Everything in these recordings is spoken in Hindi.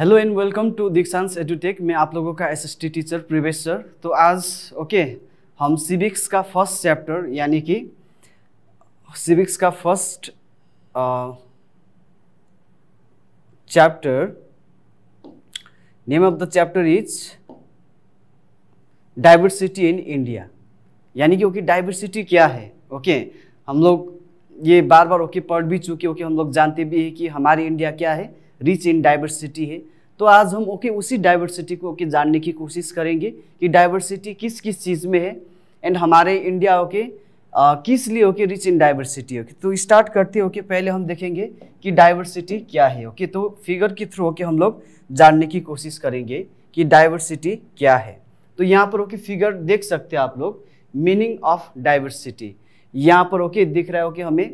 Hello and welcome to Dikshansh Edutech मैं आप लोगों का एस टीचर प्रिवेश सर तो आज ओके हम सिविक्स का फर्स्ट चैप्टर यानी कि सिविक्स का first chapter name of the chapter is diversity in India यानी कि ओके डाइवर्सिटी क्या है ओके okay, हम लोग ये बार बार ओके okay, पढ़ भी चुके ओके okay, हम लोग जानते भी हैं कि हमारे इंडिया क्या है रिच इन डाइवर्सिटी है तो आज हम ओके okay, उसी डाइवर्सिटी को ओके okay, जानने की कोशिश करेंगे कि डाइवर्सिटी किस किस चीज़ में है एंड हमारे इंडिया ओके okay, uh, किस लिए okay rich in diversity okay तो स्टार्ट करते ओके पहले हम देखेंगे कि डाइवर्सिटी क्या है ओके तो फिगर के थ्रू ओके हम लोग जानने की कोशिश करेंगे कि डाइवर्सिटी क्या है तो यहाँ पर ओके फिगर देख सकते हैं आप लोग मीनिंग ऑफ डाइवर्सिटी यहाँ पर ओके दिख रहा है ओके हमें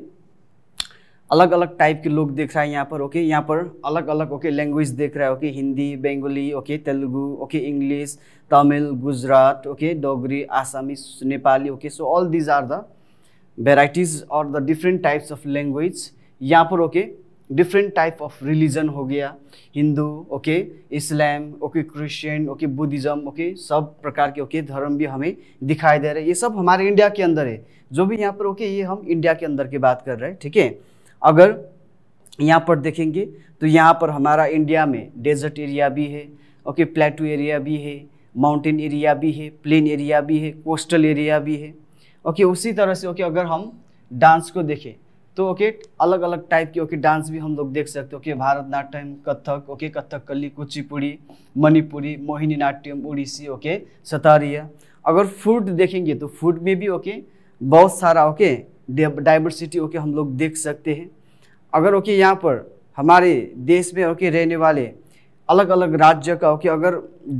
अलग अलग टाइप के लोग देख रहा है यहाँ पर ओके यहाँ पर अलग अलग ओके लैंग्वेज देख रहा है okay Hindi Bengali okay Telugu okay English Tamil Gujarat okay Dogri Assamese Nepali okay so all these are the varieties और the different types of language यहाँ पर okay different type of religion हो गया Hindu okay Islam okay Christian okay Buddhism okay सब प्रकार के ओके धर्म भी हमें दिखाई दे रहे हैं ये सब हमारे इंडिया के अंदर है जो भी यहाँ पर ओके ये हम इंडिया के अंदर की बात कर रहे हैं ठीक है अगर यहाँ पर देखेंगे तो यहाँ पर हमारा इंडिया में डेजर्ट एरिया भी है ओके प्लेटू एरिया भी है माउंटेन एरिया भी है प्लेन एरिया भी है कोस्टल एरिया भी है ओके उसी तरह से ओके अगर हम डांस को देखें तो ओके अलग अलग टाइप के ओके डांस भी हम लोग देख सकते हैं okay Bharatanatyam Kathak okay Kali Kuchipudi Manipuri Mohini Natyam Odissi okay Sattriya अगर फूड देखेंगे तो फूड में भी ओके बहुत सारा ओके डाइवर्सिटी ओके हम लोग देख सकते हैं अगर ओके यहाँ पर हमारे देश में ओके रहने वाले अलग अलग राज्य का ओके अगर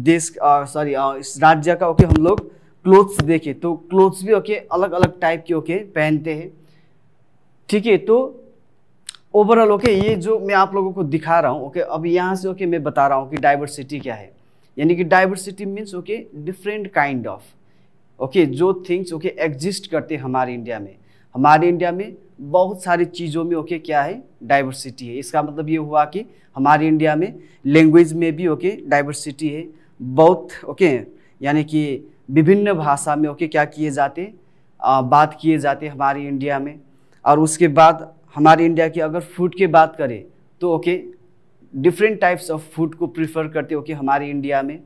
देश सॉरी इस राज्य का ओके हम लोग क्लोथ्स देखें तो क्लोथ्स भी ओके अलग अलग टाइप के ओके पहनते हैं ठीक है तो ओवरऑल ओके ये जो मैं आप लोगों को दिखा रहा हूँ ओके अब यहाँ से ओके मैं बता रहा हूँ कि डाइवर्सिटी क्या है यानी कि diversity means okay different kind of okay जो थिंग्स ओके एग्जिस्ट करते हैं हमारे इंडिया में हमारे इंडिया में बहुत सारी चीज़ों में ओके क्या है डाइवर्सिटी है इसका मतलब ये हुआ कि हमारे इंडिया में लैंग्वेज में भी ओके डाइवर्सिटी है बहुत ओके यानी कि विभिन्न भाषा में ओके क्या किए जाते आ, बात किए जाते हमारे इंडिया में और उसके बाद हमारे इंडिया की अगर फूड की बात करें तो okay different types of food को प्रीफर करते ओके हमारे इंडिया में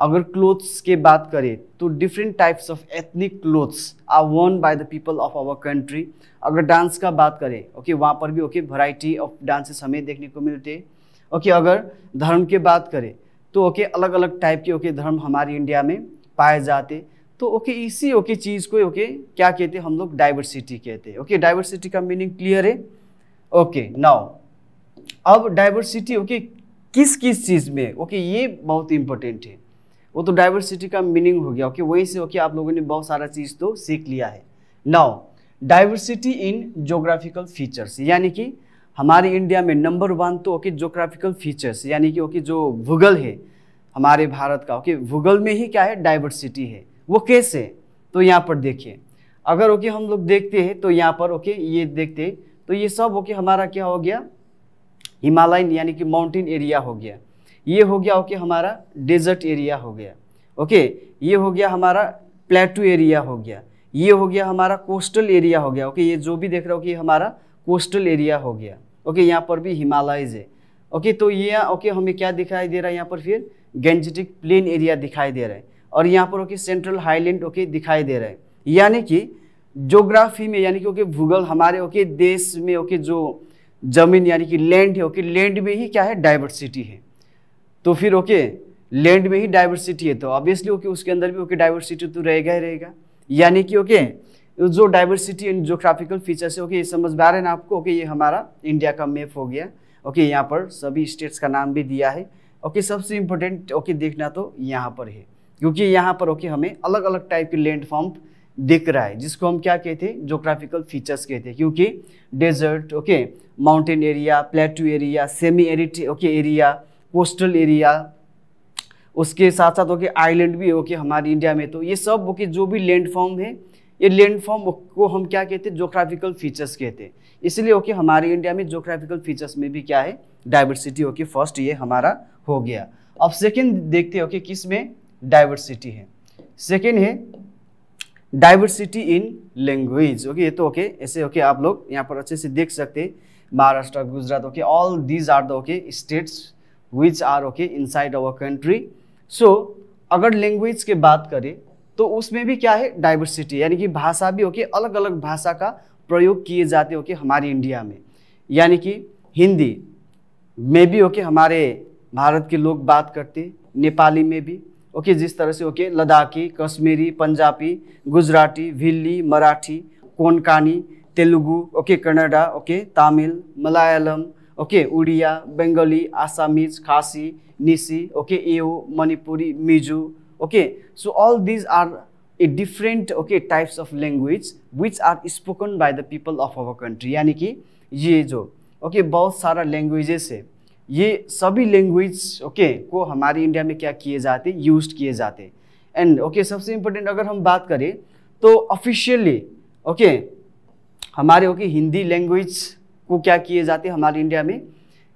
अगर क्लोथ्स के बात करें तो different types of ethnic clothes are worn by the people of our country अगर डांस का बात करें ओके वहाँ पर भी ओके वराइटी ऑफ डांसेस हमें देखने को मिलते हैं ओके अगर धर्म के बात करें तो ओके अलग अलग टाइप के ओके धर्म हमारे इंडिया में पाए जाते तो ओके इसी ओके चीज़ को ओके क्या कहते हम लोग डाइवर्सिटी कहते हैं ओके डाइवर्सिटी का मीनिंग क्लियर है ओके नाउ अब डाइवर्सिटी ओके किस किस चीज़ में ओके ये बहुत इंपॉर्टेंट है वो तो डाइवर्सिटी का मीनिंग हो गया ओके वही से ओके आप लोगों ने बहुत सारा चीज़ तो सीख लिया है now diversity in geographical features यानी कि हमारे इंडिया में नंबर वन तो ओके जोग्राफिकल फीचर्स यानी कि ओके जो भूगल है हमारे भारत का ओके भूगल में ही क्या है डाइवर्सिटी है वो कैसे तो यहाँ पर देखिए अगर ओके हम लोग देखते हैं तो यहाँ पर ओके ये देखते हैं तो ये सब ओके हमारा क्या हो गया हिमालयन यानी कि माउंटेन एरिया हो गया ये हो गया ओके हमारा डेजर्ट एरिया हो गया ओके ये हो गया हमारा प्लेटू एरिया हो गया ये हो गया हमारा कोस्टल एरिया हो गया ओके ये जो भी देख रहे हो कि हमारा कोस्टल एरिया हो गया ओके यहाँ पर भी हिमालयज है ओके तो ये ओके हमें क्या दिखाई दे रहा है यहाँ पर फिर गेंजेटिक प्लेन एरिया दिखाई दे रहा है और यहाँ पर ओके सेंट्रल हाईलैंड ओके दिखाई दे रहा है यानी कि जोग्राफी में यानी कि ओके भूगल हमारे ओके देश में ओके जो ज़मीन यानी कि लैंड है ओके लैंड में ही क्या है डाइवर्सिटी है तो फिर ओके लैंड में ही डाइवर्सिटी है तो ऑब्वियसली ओके उसके अंदर भी ओके डाइवर्सिटी तो रहेगा ही रहेगा यानी कि ओके जो डाइवर्सिटी इन जोग्राफिकल फीचर्स है ओके ये समझ में आ रहे हैं आपको ओके ये हमारा इंडिया का मैप हो गया ओके यहाँ पर सभी स्टेट्स का नाम भी दिया है ओके सबसे इम्पोर्टेंट ओके देखना तो यहाँ पर है क्योंकि यहाँ पर ओके हमें अलग अलग टाइप के लैंड फॉर्म दिख रहा है जिसको हम क्या कहते हैं जोग्राफिकल फीचर्स कहते हैं क्योंकि desert okay mountain area plateau area semi arid okay area coastal area उसके साथ साथ ओके आइलैंड भी ओके हमारे इंडिया में तो ये सब ओके जो भी लैंड फॉर्म है ये लैंड फॉर्म को हम क्या कहते हैं जोग्राफिकल फीचर्स कहते हैं इसलिए ओके हमारे इंडिया में जोग्राफिकल फीचर्स में भी क्या है डाइवर्सिटी ओके फर्स्ट ये हमारा हो गया अब सेकेंड देखते हैं ओके किस में डाइवर्सिटी है सेकेंड है डाइवर्सिटी इन लैंग्वेज ओके ये तो ओके ऐसे ओके आप लोग यहाँ पर अच्छे से देख सकते हैं Maharashtra Gujarat okay all these are the okay states which are okay inside our country so अगर लैंग्वेज के बात करें तो उसमें भी क्या है डाइवर्सिटी यानी कि भाषा भी ओके अलग अलग भाषा का प्रयोग किए जाते ओके हमारे इंडिया में यानी कि हिंदी में भी ओके हमारे भारत के लोग बात करते नेपाली में भी ओके जिस तरह से okay Ladakhi Kashmiri Punjabi Gujarati Bhili Marathi Konkani Telugu okay Kannada okay Tamil Malayalam okay Odia Bengali Assamese Khasi Nyishi okay Ao Manipuri Mizo okay so all these are a different okay types of language which are spoken by the people of our country यानी कि ये जो ओके okay, बहुत सारा लैंग्वेजेस है ये सभी लैंग्वेज ओके okay, को हमारे इंडिया में क्या किए जाते यूज किए जाते एंड ओके okay, सबसे इम्पोर्टेंट अगर हम बात करें तो ऑफिशियली ओके हमारे ओके हिंदी लैंग्वेज को क्या किए जाते हमारे इंडिया में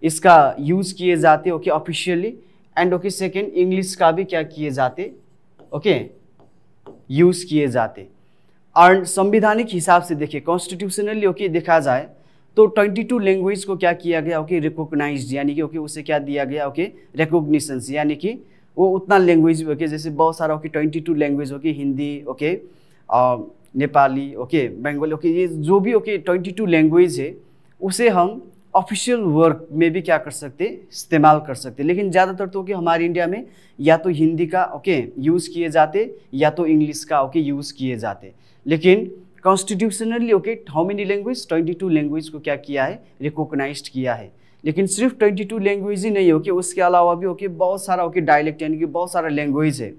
इसका यूज़ किए जाते okay officially and okay second English का भी क्या किए जाते ओके यूज़ किए जाते और संविधानिक हिसाब से देखिए कॉन्स्टिट्यूशनली ओके देखा जाए तो 22 लैंग्वेज को क्या किया गया ओके रिकोगनाइज यानी कि ओके उसे क्या दिया गया ओके रिकोगनीसन्स यानी कि वो उतना लैंग्वेज ओके जैसे बहुत सारा okay 22 language okay Hindi okay Nepali okay Bengali okay ये जो भी ओके 22 लैंग्वेज है उसे हम ऑफिशियल वर्क में भी क्या कर सकते इस्तेमाल कर सकते लेकिन ज़्यादातर तो कि हमारे इंडिया में या तो हिंदी का ओके यूज़ किए जाते या तो इंग्लिश का ओके यूज़ किए जाते लेकिन constitutionally okay how many language 22 language को क्या किया है रिकोगनाइज किया है लेकिन सिर्फ 22 लैंग्वेज ही नहीं ओके okay, उसके अलावा भी ओके बहुत सारा ओके डायलेक्ट यानी कि बहुत सारा लैंग्वेज है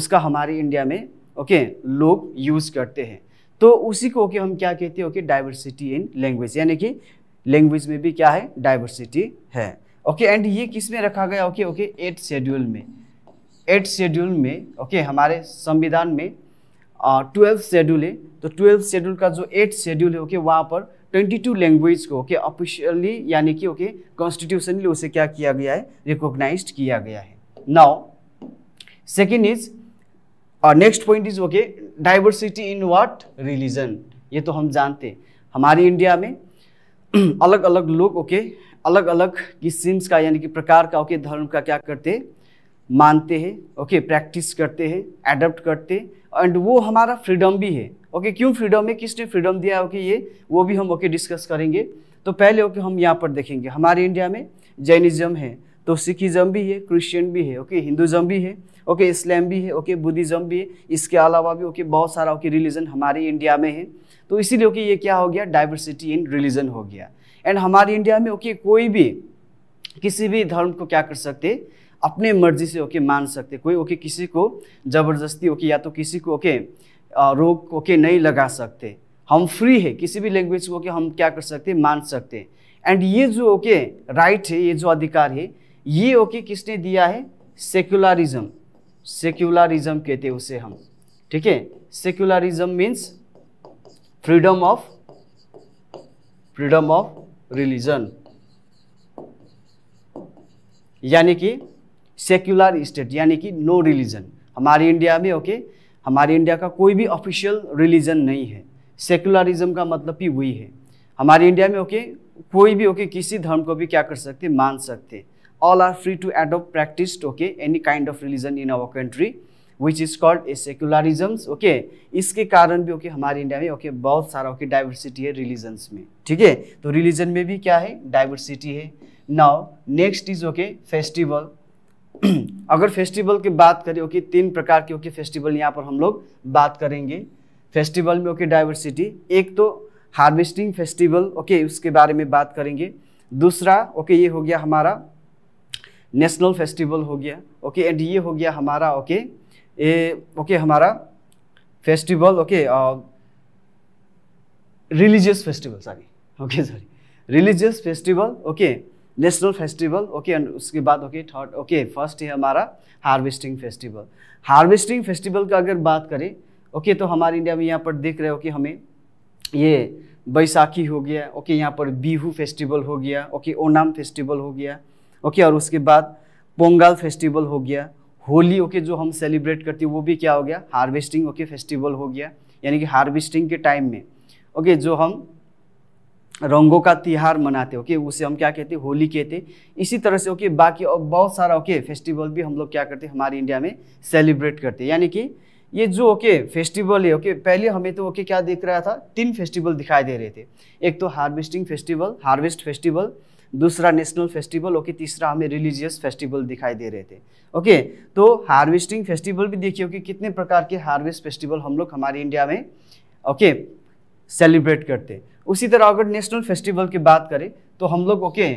उसका हमारे इंडिया में ओके लोग यूज़ करते हैं तो उसी को कि हम क्या कहते हैं ओके डाइवर्सिटी इन लैंग्वेज यानी कि लैंग्वेज में भी क्या है डाइवर्सिटी है ओके एंड ये किस में रखा गया ओके ओके एट शेड्यूल में एट शेड्यूल में ओके हमारे संविधान में ट्वेल्थ शेड्यूल है तो ट्वेल्थ शेड्यूल का जो एट शेड्यूल है ओके वहाँ पर ट्वेंटी टू लैंग्वेज को ओके ऑफिशियली यानी कि ओके कॉन्स्टिट्यूशनली उसे क्या किया गया है रिकॉग्नाइज किया गया है now second is next point is okay diversity in what religion ये तो हम जानते हमारे इंडिया में अलग अलग लोग ओके अलग अलग किस्म्स का यानी कि प्रकार का ओके धर्म का क्या करते मानते हैं ओके प्रैक्टिस करते हैं एडप्ट करते एंड वो हमारा फ्रीडम भी है ओके क्यों फ्रीडम है किसने फ्रीडम दिया ओके ये वो भी हम ओके डिस्कस करेंगे तो पहले ओके हम यहाँ पर देखेंगे हमारे इंडिया में जैनिज़्म है तो सिखिज़म भी है क्रिश्चियन भी है ओके हिंदुज़म भी है ओके इस्लाम भी है ओके बुद्धिज़्म भी है इसके अलावा भी ओके बहुत सारा ओके रिलीजन हमारे इंडिया में है तो इसीलिए ओके ये क्या हो गया डाइवर्सिटी इन रिलीजन हो गया एंड हमारे इंडिया में ओके कोई भी किसी भी धर्म को क्या कर सकते अपने मर्जी से ओके मान सकते कोई ओके किसी को ज़बरदस्ती ओके या तो किसी को ओके रोक ओके नहीं लगा सकते हम फ्री है किसी भी लैंग्वेज को ओके हम क्या कर सकते मान सकते एंड ये जो ओके राइट है ये जो अधिकार है ये ओके किसने दिया है सेक्युलरिज्म सेक्युलरिज्म कहते हैं उसे हम ठीक है secularism means freedom of freedom of religion यानी कि सेक्युलर स्टेट यानी कि नो रिलीजन हमारे इंडिया में ओके okay, हमारे इंडिया का कोई भी ऑफिशियल रिलीजन नहीं है सेक्युलरिज्म का मतलब ही वही है हमारे इंडिया में ओके okay, कोई भी ओके okay, किसी धर्म को भी क्या कर सकते मान सकते all are free to adopt practice okay any kind of religion in our country which is called a secularisms okay iske karan bhi okay, hamare india mein okay, bahut sara okay, diversity hai religions mein theek hai to religion mein bhi kya hai diversity hai now next is okay festival अगर फेस्टिवल की बात करें ओके तीन प्रकार के ओके फेस्टिवल यहाँ पर हम लोग बात करेंगे फेस्टिवल में ओके डाइवर्सिटी एक तो हार्वेस्टिंग फेस्टिवल ओके उसके बारे में बात करेंगे दूसरा ओके ये हो गया हमारा नेशनल फेस्टिवल हो गया ओके एंड ये हो गया हमारा ओके ए ओके हमारा festival okay religious festival sorry okay sorry religious festival okay national festival okay and उसके बाद ओके थर्ड ओके फर्स्ट है हमारा हार्वेस्टिंग फेस्टिवल हार्वेस्टिंग फेस्टिवल का अगर बात करें ओके okay, तो हमारे इंडिया में यहाँ पर देख रहे हो कि हमें ये बैसाखी हो गया ओके okay, यहाँ पर बीहू फेस्टिवल हो गया ओके okay, ओनाम फेस्टिवल हो गया ओके और उसके बाद पोंगल फेस्टिवल हो गया होली ओके जो हम सेलिब्रेट करते हैं वो भी क्या हो गया हार्वेस्टिंग ओके फेस्टिवल हो गया यानी कि हार्वेस्टिंग के टाइम में ओके जो हम रंगों का त्यौहार मनाते ओके उसे हम क्या कहते हैं होली कहते इसी तरह से ओके बाकी और बहुत सारा ओके फेस्टिवल भी हम लोग क्या करते हैं हमारे इंडिया में सेलिब्रेट करते यानी कि ये जो ओके फेस्टिवल है ओके पहले हमें तो ओके क्या दिख रहा था तीन फेस्टिवल दिखाई दे रहे थे एक तो हार्वेस्टिंग फेस्टिवल हार्वेस्ट फेस्टिवल दूसरा नेशनल फेस्टिवल ओके तीसरा हमें रिलीजियस फेस्टिवल दिखाई दे रहे थे ओके तो हार्वेस्टिंग फेस्टिवल भी देखिए कि कितने प्रकार के हार्वेस्ट फेस्टिवल हम लोग हमारे इंडिया में ओके सेलिब्रेट करते उसी तरह अगर नेशनल फेस्टिवल की बात करें तो हम लोग ओके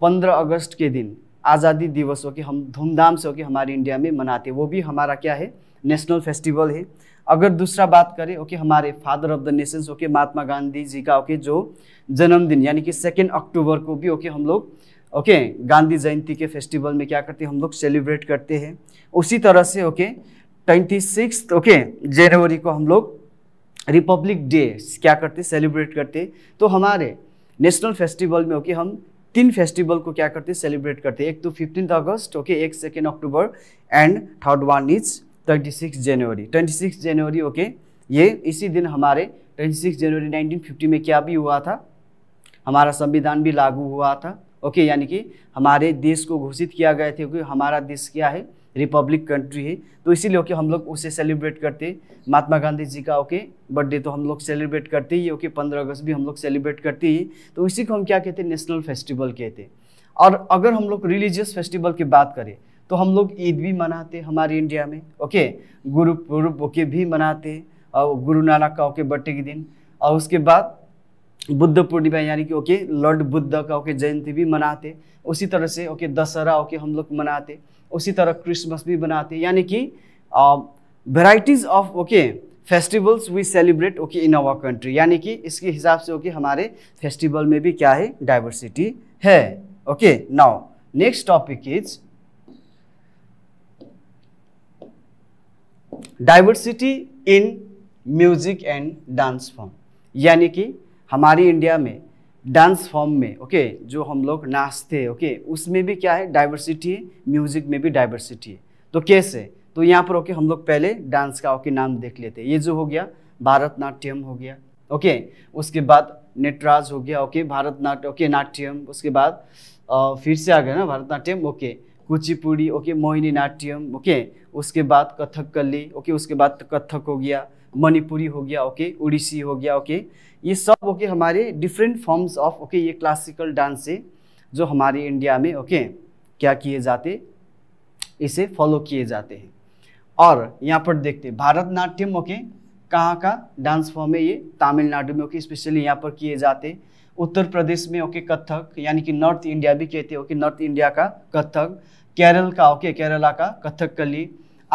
पंद्रह अगस्त के दिन आज़ादी दिवस ओके हम धूमधाम से ओके हमारे इंडिया में मनाते वो भी हमारा क्या है नेशनल फेस्टिवल है अगर दूसरा बात करें ओके हमारे father of the nations okay Mahatma Gandhi ji का ओके जो जन्मदिन यानी कि सेकेंड अक्टूबर को भी ओके हम लोग ओके गांधी जयंती के फेस्टिवल में क्या करते हैं हम लोग सेलिब्रेट करते हैं उसी तरह से ओके ट्वेंटी सिक्स ओके जनवरी को हम लोग रिपब्लिक डे क्या करते सेलिब्रेट करते तो हमारे नेशनल फेस्टिवल में ओके हम तीन फेस्टिवल को क्या करते सेलिब्रेट करते एक तो फिफ्टीन अगस्त ओके एक second October and third one is 26 January 26 January okay ये इसी दिन हमारे 26 जनवरी 1950 में क्या भी हुआ था हमारा संविधान भी लागू हुआ था ओके यानी कि हमारे देश को घोषित किया गया था क्योंकि हमारा देश क्या है रिपब्लिक कंट्री है तो इसीलिए ओके हम लोग उसे सेलिब्रेट करते महात्मा गांधी जी का ओके बर्थडे तो हम लोग सेलिब्रेट करते ही ओके पंद्रह अगस्त भी हम लोग सेलिब्रेट करते ही तो इसी को हम क्या कहते हैं नेशनल फेस्टिवल कहते हैं और अगर हम लोग रिलीजियस फेस्टिवल की बात करें तो हम लोग ईद भी मनाते हमारे इंडिया में ओके गुरु पूर्व ओके भी मनाते और गुरु नानक का ओके बर्थडे के दिन और उसके बाद बुद्ध पूर्णिमा यानी कि ओके लॉर्ड बुद्ध का ओके जयंती भी मनाते उसी तरह से ओके दशहरा ओके हम लोग मनाते उसी तरह क्रिसमस भी मनाते यानी कि varieties of okay festivals we celebrate okay in our country यानी कि इसके हिसाब से ओके हमारे फेस्टिवल में भी क्या है डाइवर्सिटी है okay now next topic is diversity in music and dance form यानी कि हमारी इंडिया में डांस फॉर्म में ओके जो हम लोग नाचते हैं ओके उसमें भी क्या है डाइवर्सिटी है म्यूजिक में भी डाइवर्सिटी है तो कैसे तो यहाँ पर ओके हम लोग पहले डांस का ओके नाम देख लेते हैं ये जो हो गया भारतनाट्यम हो गया ओके उसके बाद नेटराज हो गया ओके भारतनाट्य ओके नाट्यम उसके बाद आ, फिर से आ गया ना Bharatanatyam okay Kuchipudi okay Mohini Natyam okay उसके बाद कथकली ओके उसके बाद तो कथक हो गया मणिपुरी हो गया ओके उड़ीसी हो गया ओके ये सब ओके हमारे डिफरेंट फॉर्म्स ऑफ ओके ये क्लासिकल डांस है जो हमारे इंडिया में ओके क्या किए जाते इसे फॉलो किए जाते हैं और यहाँ पर देखते भारतनाट्यम ओके कहाँ का डांस फॉर्म है ये तमिलनाडु में ओके स्पेशली यहाँ पर किए जाते हैं उत्तर प्रदेश में ओके कथक यानी कि नॉर्थ इंडिया भी कहते हैं ओके नॉर्थ इंडिया का कथक केरल का ओके केरला का कथक कली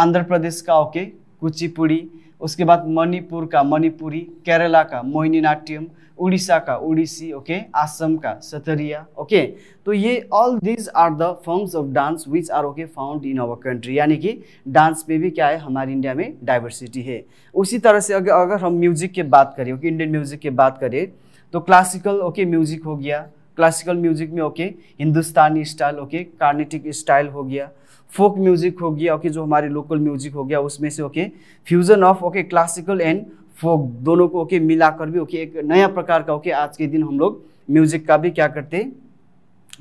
आंध्र प्रदेश का ओके कुचिपुड़ी उसके बाद मणिपुर का मणिपुरी केरला का मोहिनी नाट्यम उड़ीसा का उड़ीसी ओके आसम का सतरिया ओके तो ये all these are the forms of dance which are okay found in our country यानी कि डांस में भी क्या है हमारे इंडिया में डाइवर्सिटी है उसी तरह से अगर अगर हम म्यूजिक की बात करें ओके इंडियन म्यूजिक की बात करें तो क्लासिकल ओके म्यूजिक हो गया क्लासिकल म्यूजिक में okay Hindustani style okay Carnatic style हो गया फोक म्यूजिक हो गया ओके जो हमारे लोकल म्यूजिक हो गया उसमें से okay fusion of okay classical and folk दोनों को ओके मिलाकर भी ओके एक नया प्रकार का ओके आज के दिन हम लोग म्यूजिक का भी क्या करते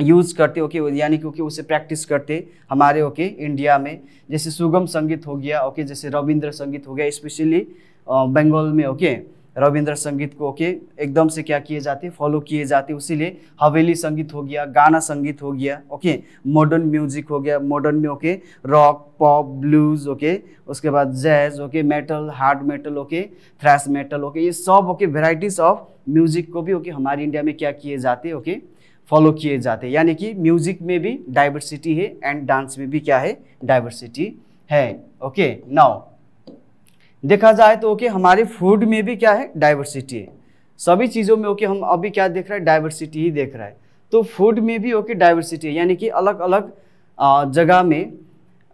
यूज़ करते ओके यानी कि ओके उसे प्रैक्टिस करते हमारे ओके इंडिया में जैसे सुगम संगीत हो गया ओके जैसे रविंद्र संगीत हो गया स्पेशली बंगाल में ओके रविंद्र संगीत को के एकदम से क्या किए जाते फॉलो किए जाते उसीलिए हवेली संगीत हो गया गाना संगीत हो गया ओके मॉडर्न म्यूजिक हो गया मॉडर्न में okay rock pop blues okay उसके बाद jazz okay metal hard metal okay thrash metal okay ये सब ओके वेराइटीज ऑफ म्यूजिक को भी ओके हमारे इंडिया में क्या किए जाते ओके फॉलो किए जाते यानी कि म्यूजिक में भी डाइवर्सिटी है एंड डांस में भी क्या है डाइवर्सिटी है ओके नाउ देखा जाए तो ओके हमारे फूड में भी क्या है डाइवर्सिटी है सभी चीज़ों में ओके हम अभी क्या देख रहे हैं डाइवर्सिटी ही देख रहा है तो फूड में भी ओके डाइवर्सिटी है यानी कि अलग अलग जगह में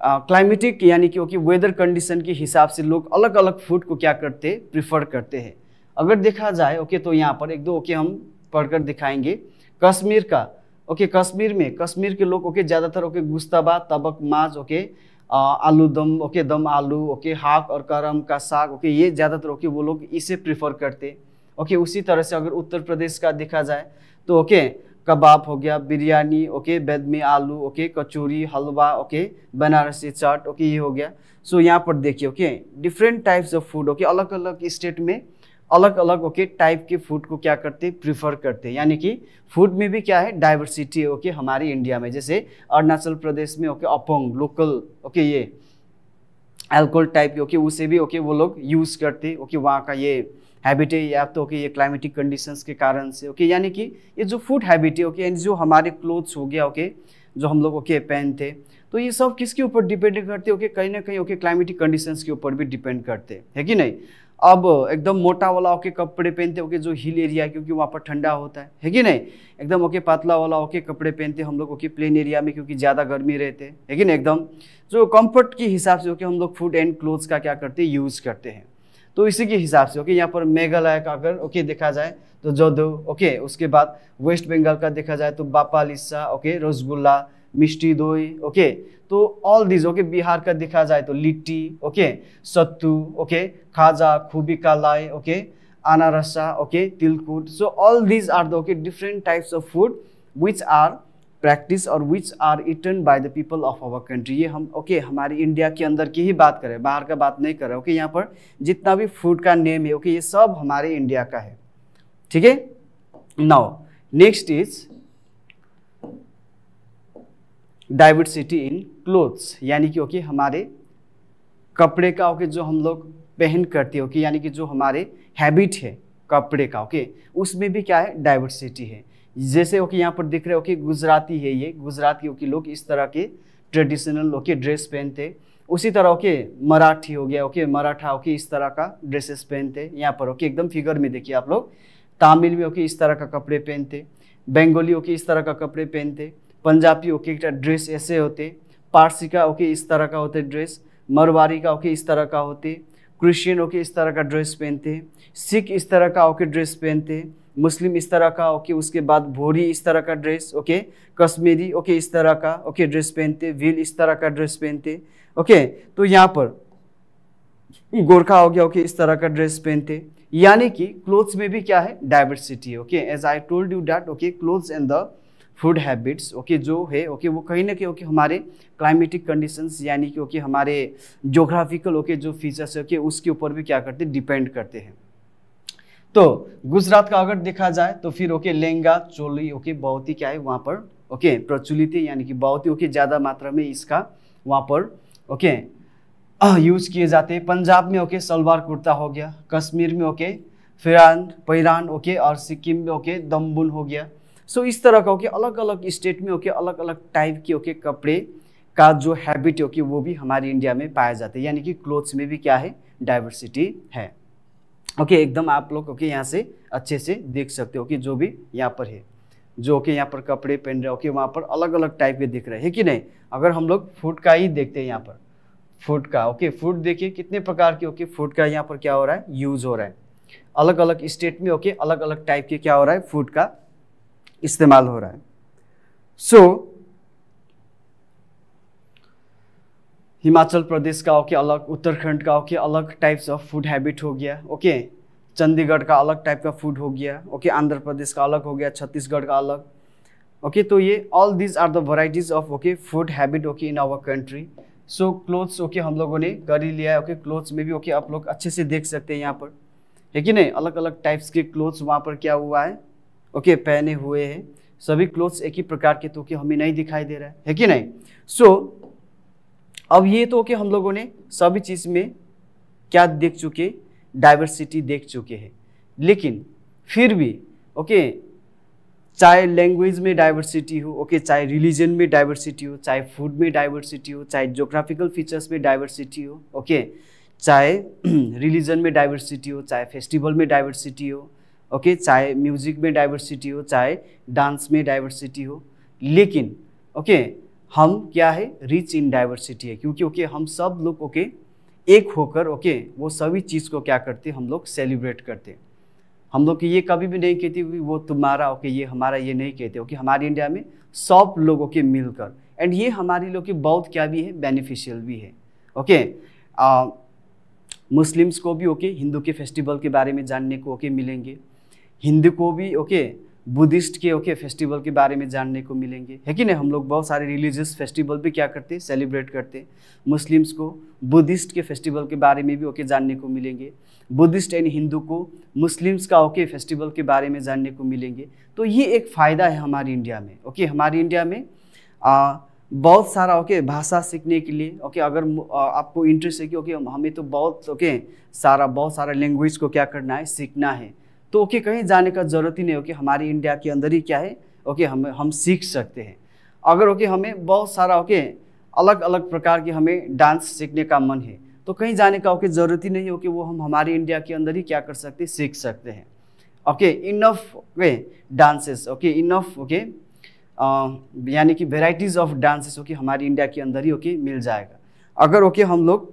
क्लाइमेटिक यानी कि ओके वेदर कंडीशन के हिसाब से लोग अलग अलग फूड को क्या करते प्रिफर करते हैं अगर देखा जाए ओके तो यहाँ पर एक दो ओके हम पढ़कर दिखाएंगे कश्मीर का ओके कश्मीर में कश्मीर के लोग ओके ज़्यादातर ओके गुस्ताबा तबक माज ओके आलू दम ओके दम आलू ओके हाक और करम का साग ओके ये ज़्यादातर ओके वो लोग इसे प्रिफर करते ओके उसी तरह से अगर उत्तर प्रदेश का देखा जाए तो ओके कबाब हो गया biryani okay bedmi aloo okay kachori halwa okay Banarasi chaat okay ये हो गया सो यहाँ पर देखिए okay different types of food okay अलग अलग स्टेट में अलग अलग ओके okay, टाइप के फूड को क्या करते प्रिफर करते यानी कि फूड में भी क्या है डाइवर्सिटी ओके okay, हमारे इंडिया में जैसे अरुणाचल प्रदेश में okay okay, Apong local okay ये एल्कोहल टाइप के ओके उसे भी ओके वो लोग यूज़ करते ओके वहाँ का ये हैबिट है या तो ओके ये क्लाइमेटिक कंडीशंस के कारण से ओके यानी कि ये जो फूड हैबिट है ओके एंड जो हमारे क्लोथ्स हो गया ओके जो हम लोग ओके पहनते तो ये सब किसके ऊपर डिपेंड करते ओके कहीं ना कहीं ओके क्लाइमेटिक कंडीशंस के ऊपर भी डिपेंड करते है कि नहीं अब एकदम मोटा वाला ओके कपड़े पहनते ओके जो हिल एरिया है क्योंकि वहाँ पर ठंडा होता है है कि नहीं एकदम ओके पातला वाला ओके कपड़े पहनते हम लोग ओके प्लेन एरिया में क्योंकि ज़्यादा गर्मी रहते है कि नहीं एकदम जो कंफर्ट के हिसाब से ओके हम लोग फूड एंड क्लोथ्स का क्या करते हैं यूज़ करते हैं तो इसी के हिसाब से ओके यहाँ पर मेघालय का अगर ओके देखा जाए तो जोधो ओके उसके बाद वेस्ट बंगाल का देखा जाए तो बापा लिस्सा ओके रसगुल्ला मिष्टी दोई ओके तो ऑल दिस ओके बिहार का देखा जाए तो लिट्टी ओके सत्तू ओके खाजा खुबी का lai okay anarsa okay tilkut so all this are the okay different types of food which are practice और which are eaten by the people of our country ये हम ओके okay, हमारे इंडिया के अंदर की ही बात करें बाहर का बात नहीं करें ओके okay, यहाँ पर जितना भी फूड का नेम है ओके okay, ये सब हमारे इंडिया का है ठीक है now next is diversity in clothes यानी कि ओके हमारे कपड़े का ओके जो हम लोग पहन करते ओके यानी कि जो हमारे हैबिट है कपड़े का ओके उसमें भी क्या है डाइवर्सिटी है जैसे ओके यहाँ पर दिख रहे हो कि गुजराती है ये गुजराती ओके लोग इस तरह के ट्रेडिशनल ओके ड्रेस पहनते उसी तरह ओके मराठी हो गया ओके मराठा ओके इस तरह का ड्रेसेस पहनते यहाँ पर ओके एकदम फिगर में देखिए आप लोग तमिल में ओके इस तरह का कपड़े पहनते बंगाली ओके इस तरह का कपड़े पहनते पंजाबी ओके एक ड्रेस ऐसे होते पारसी का ओके इस तरह का होते ड्रेस मरवारी का ओके इस तरह का होते क्रिश्चियन ओके इस तरह का ड्रेस पहनते सिख इस तरह का ओके ड्रेस पहनते मुस्लिम इस तरह का ओके उसके बाद भोरी इस तरह का ड्रेस ओके कश्मीरी ओके इस तरह का ओके ड्रेस पहनते व्हील इस तरह का ड्रेस पहनते ओके तो यहाँ पर गोरखा हो गया ओके इस तरह का ड्रेस पहनते यानी कि क्लोथ्स में भी क्या है diversity okay as I told you that okay clothes and the food habits okay जो है ओके वो कहीं ना कहीं ओके हमारे क्लाइमेटिक कंडीशंस यानी कि ओके हमारे जोग्राफिकल ओके जो फीचर्स है ओके उसके ऊपर भी क्या करते डिपेंड करते हैं तो गुजरात का अगर देखा जाए तो फिर ओके लहंगा चोली ओके बहुत ही क्या है वहाँ पर ओके प्रचलित है यानी कि बहुत ही ओके ज़्यादा मात्रा में इसका वहाँ पर ओके यूज किए जाते हैं पंजाब में ओके सलवार कुर्ता हो गया कश्मीर में ओके फिरान पैरान ओके और सिक्किम में ओके दम्बुल हो गया सो इस तरह का ओके अलग अलग स्टेट में ओके अलग अलग टाइप के ओके कपड़े का जो हैबिट ओके वो भी हमारे इंडिया में पाए जाते हैं यानी कि क्लोथ्स में भी क्या है डाइवर्सिटी है ओके okay, एकदम आप लोग ओके यहाँ से अच्छे से देख सकते हो कि जो भी यहाँ पर है जो ओके यहाँ पर कपड़े पहन रहे ओके वहाँ पर अलग अलग टाइप के दिख रहे हैं कि नहीं अगर हम लोग फूड का ही देखते हैं यहाँ पर फूड का ओके फूड देखिए कितने प्रकार के ओके फूड का यहाँ पर क्या हो रहा है यूज़ हो रहा है अलग अलग स्टेट में ओके अलग अलग टाइप के क्या हो रहा है फूड का इस्तेमाल हो रहा है सो so, हिमाचल प्रदेश का ओके अलग उत्तराखंड का ओके अलग टाइप्स ऑफ फूड हैबिट हो गया ओके चंडीगढ़ का अलग टाइप का फूड हो गया ओके आंध्र प्रदेश का अलग हो गया छत्तीसगढ़ का अलग ओके तो ये all these are the varieties of okay food habit okay in our country so clothes okay हम लोगों ने कर ही लिया है ओके क्लोथ्स में भी ओके आप लोग अच्छे से देख सकते हैं यहाँ पर है कि नहीं अलग अलग टाइप्स के क्लोथ्स वहाँ पर क्या हुआ है ओके okay, पहने हुए हैं सभी क्लोथ्स एक ही प्रकार के तो कि हमें नहीं दिखाई दे रहा है है कि नहीं सो so, अब ये तो कि हम लोगों ने सभी चीज़ में क्या देख चुके डाइवर्सिटी देख चुके हैं लेकिन फिर भी ओके चाहे लैंग्वेज में डाइवर्सिटी हो ओके चाहे रिलीजन में डाइवर्सिटी हो चाहे फूड में डाइवर्सिटी हो चाहे जोग्राफिकल फीचर्स में डाइवर्सिटी हो ओके चाहे रिलीजन में डाइवर्सिटी हो चाहे फेस्टिवल में डाइवर्सिटी हो ओके चाहे म्यूज़िक में डाइवर्सिटी हो चाहे डांस में डाइवर्सिटी हो लेकिन ओके हम क्या है रिच इन डाइवर्सिटी है क्योंकि ओके हम सब लोग ओके एक होकर ओके वो सभी चीज़ को क्या करते हम लोग सेलिब्रेट करते हम लोग ये कभी भी नहीं कहते वो तुम्हारा ओके ये हमारा ये नहीं कहते ओके हमारे इंडिया में सब लोगों के मिलकर एंड ये हमारे लोग के बहुत क्या भी है बेनिफिशियल भी है ओके मुस्लिम्स को भी ओके हिंदू के फेस्टिवल के बारे में जानने को ओके मिलेंगे हिंदू को भी ओके बुद्धिस्ट के ओके फेस्टिवल के बारे में जानने को मिलेंगे है कि नहीं हम लोग बहुत सारे रिलीजियस फेस्टिवल भी क्या करते हैं सेलिब्रेट करते हैं मुस्लिम्स को बुद्धिस्ट के फेस्टिवल के बारे में भी ओके जानने को मिलेंगे बुद्धिस्ट एंड हिंदू को मुस्लिम्स का ओके फेस्टिवल के बारे में जानने को मिलेंगे तो ये एक फ़ायदा है हमारे इंडिया में ओके हमारे इंडिया में आ, बहुत सारा ओके भाषा सीखने के लिए ओके अगर आपको इंटरेस्ट है कि ओके हमें तो बहुत ओके सारा बहुत सारा लैंग्वेज को क्या करना है सीखना है तो ओके कहीं जाने का ज़रूरत ही नहीं हो कि हमारे इंडिया के अंदर ही क्या है ओके हम हम सीख सकते हैं अगर ओके हमें बहुत सारा ओके अलग अलग प्रकार के हमें डांस सीखने का मन है तो कहीं जाने का ओके ज़रूरत ही नहीं हो कि वो हम हमारे इंडिया के अंदर ही क्या कर सकते सीख सकते हैं okay enough okay dances okay enough okay यानी कि वेराइटीज़ ऑफ डांसेस ओके हमारे इंडिया के अंदर ही ओके मिल जाएगा अगर ओके हम लोग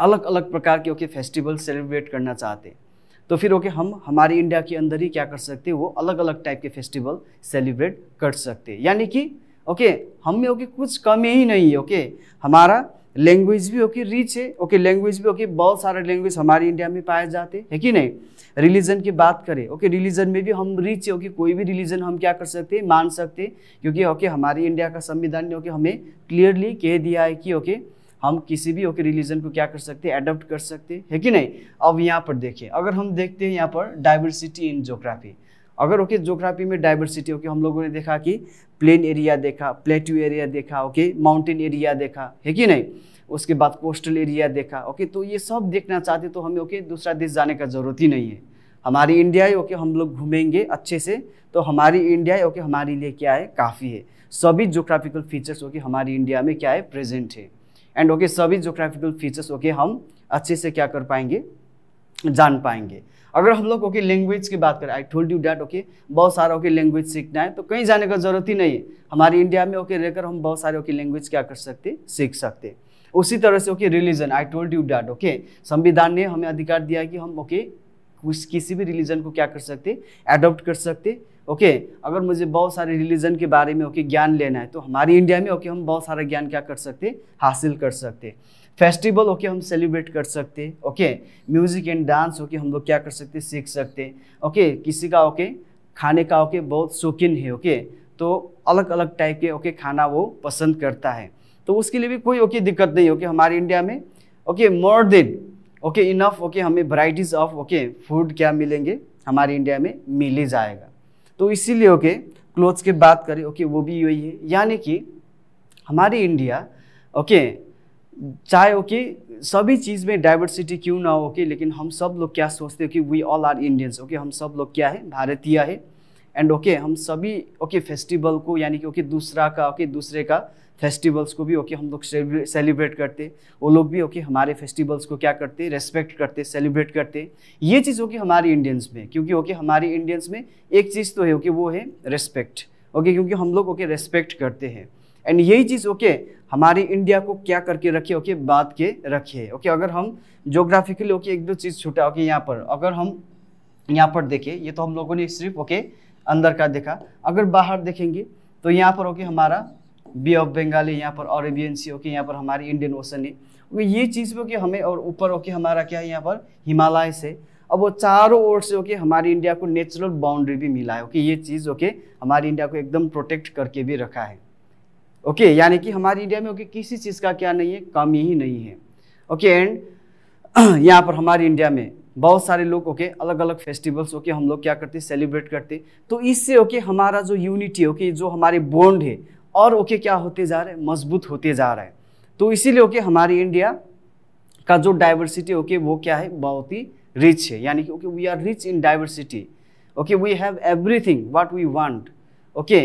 अलग अलग प्रकार के ओके फेस्टिवल सेलिब्रेट करना चाहते हैं तो फिर ओके हम हमारे इंडिया के अंदर ही क्या कर सकते हैं वो अलग अलग टाइप के फेस्टिवल सेलिब्रेट कर सकते हैं यानी कि ओके हम में ओके कुछ कमी ही नहीं है ओके हमारा लैंग्वेज भी ओके रिच है ओके लैंग्वेज भी ओके बहुत सारे लैंग्वेज हमारे इंडिया में पाए जाते है कि नहीं रिलीजन की बात करें ओके रिलीजन में भी हम रिच है ओके कोई भी रिलीजन हम क्या कर सकते हैं मान सकते क्योंकि ओके हमारे इंडिया का संविधान ने ओके हमें क्लियरली कह दिया है कि ओके हम किसी भी ओके रिलीजन को क्या कर सकते हैं एडोप्ट कर सकते है कि नहीं अब यहाँ पर देखें अगर हम देखते हैं यहाँ पर डाइवर्सिटी इन जोग्राफी अगर ओके जोग्राफी में डाइवर्सिटी ओके हम लोगों ने देखा कि प्लेन एरिया देखा प्लेट्यू एरिया देखा ओके माउंटेन एरिया देखा है कि नहीं उसके बाद कोस्टल एरिया देखा ओके तो ये सब देखना चाहते तो हमें ओके दूसरा देश जाने का ज़रूरत ही नहीं है हमारी इंडिया ही ओके हम लोग घूमेंगे अच्छे से तो हमारी इंडिया ही ओके हमारे लिए क्या है काफ़ी है सभी जोग्राफिकल फीचर्स ओके हमारी इंडिया में क्या है प्रेजेंट है एंड ओके सभी जोग्राफिकल फीचर्स ओके हम अच्छे से क्या कर पाएंगे जान पाएंगे अगर हम लोग ओके लैंग्वेज की बात करें I told you that okay बहुत सारा ओके लैंग्वेज सीखना है तो कहीं जाने का जरूरत ही नहीं है हमारे इंडिया में ओके रहकर हम बहुत सारे ओके लैंग्वेज क्या कर सकते सीख सकते उसी तरह से okay religion I told you that okay संविधान ने हमें अधिकार दिया कि हम ओके किसी भी रिलीजन को क्या कर सकते एडॉप्ट कर सकते ओके अगर मुझे बहुत सारे रिलीजन के बारे में ओके ज्ञान लेना है तो हमारे इंडिया में ओके हम बहुत सारा ज्ञान क्या कर सकते हासिल कर सकते फेस्टिवल ओके हम सेलिब्रेट कर सकते okay music and dance okay हम लोग क्या कर सकते सीख सकते ओके किसी का ओके खाने का ओके बहुत शौकीन है ओके तो अलग अलग टाइप के ओके खाना वो पसंद करता है तो उसके लिए भी कोई ओके दिक्कत नहीं ओके हमारे इंडिया में okay more than okay enough okay हमें वराइटीज़ ऑफ ओके फूड क्या मिलेंगे हमारे इंडिया में मिल ही जाएगा तो इसीलिए ओके क्लोथ्स की बात करें ओके वो भी यही है यानी कि हमारी इंडिया ओके चाहे ओके सभी चीज़ में डाइवर्सिटी क्यों ना हो ओके लेकिन हम सब लोग क्या सोचते हो कि we all are Indians okay हम सब लोग क्या है भारतीय है एंड ओके okay, हम सभी ओके okay, फेस्टिवल को यानी कि ओके okay, दूसरा का ओके दूसरे का फेस्टिवल्स को भी ओके हम लोग सेलिब्रेट करते वो लोग भी ओके हमारे फेस्टिवल्स को क्या करते रेस्पेक्ट करते सेलिब्रेट करते ये चीज़ ओके हमारे इंडियंस में क्योंकि ओके हमारे इंडियंस में एक चीज़ तो है ओके वो है रेस्पेक्ट ओके क्योंकि हम लोग ओके रेस्पेक्ट करते हैं एंड यही चीज़ ओके हमारे इंडिया को क्या करके रखे ओके बात के रखे ओके अगर हम जोग्राफिकली ओके एक दो चीज़ छूटा ओके यहाँ पर अगर हम यहाँ पर देखें ये तो हम लोगों ने सिर्फ ओके अंदर का देखा अगर बाहर देखेंगे तो यहाँ पर होके हमारा बी ऑफ बंगाल है यहाँ पर अरेबियन सी होके यहाँ पर हमारी इंडियन ओशन है ओके ये चीज़ कि हमें और ऊपर होके हमारा क्या है यहाँ पर हिमालय से अब वो चारों ओर से ओके हमारी इंडिया को नेचुरल बाउंड्री भी मिला है ओके ये चीज़ ओके हमारी इंडिया को एकदम प्रोटेक्ट करके भी रखा है ओके यानी कि हमारी इंडिया में ओके किसी चीज़ का क्या नहीं है कमी ही नहीं है ओके एंड यहाँ पर हमारी इंडिया में बहुत सारे लोग ओके अलग अलग फेस्टिवल्स ओके हम लोग क्या करते सेलिब्रेट करते तो इससे ओके हमारा जो यूनिटी ओके जो हमारे बॉन्ड है और ओके क्या होते जा रहे हैं मजबूत होते जा रहा है तो इसीलिए ओके हमारे इंडिया का जो डाइवर्सिटी ओके वो क्या है बहुत ही रिच है यानी कि okay we are rich in diversity okay we have everything what we want okay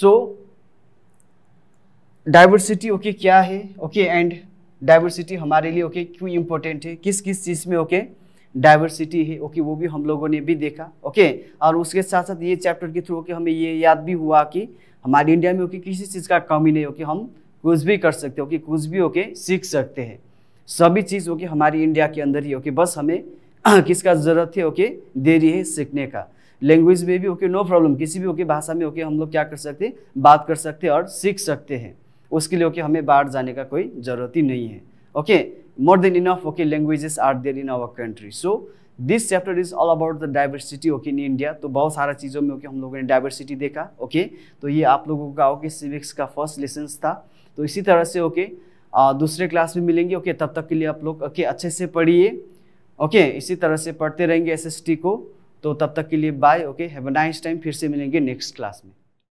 so diversity okay क्या है ओके एंड डाइवर्सिटी हमारे लिए ओके क्यों इम्पोर्टेंट है किस किस चीज़ में ओके okay? डाइवर्सिटी है ओके वो भी हम लोगों ने भी देखा ओके और उसके साथ साथ ये चैप्टर के थ्रू ओके हमें ये याद भी हुआ कि हमारे इंडिया में ओके किसी चीज़ का कमी नहीं ओके हम कुछ भी कर सकते ओके कुछ भी ओके सीख सकते हैं सभी चीज़ ओके हमारी इंडिया के अंदर ही ओके बस हमें किसका ज़रूरत है ओके देरी है सीखने का लैंग्वेज में भी ओके नो प्रॉब्लम किसी भी ओके भाषा में ओके हम लोग क्या कर सकते हैं बात कर सकते हैं और सीख सकते हैं उसके लिए ओके हमें बाहर जाने का कोई ज़रूरत ही नहीं है okay more than enough okay languages are there in our country so this chapter is all about the diversity okay in India तो बहुत सारा चीज़ों में ओके हम लोगों ने डाइवर्सिटी देखा ओके तो ये आप लोगों का ओके सिविक्स का फर्स्ट लेसन था तो इसी तरह से ओके दूसरे क्लास में मिलेंगे ओके तब तक के लिए आप लोग ओके अच्छे से पढ़िए ओके इसी तरह से पढ़ते रहेंगे एसएसटी को तो तब तक के लिए bye okay have a nice time फिर से मिलेंगे नेक्स्ट क्लास में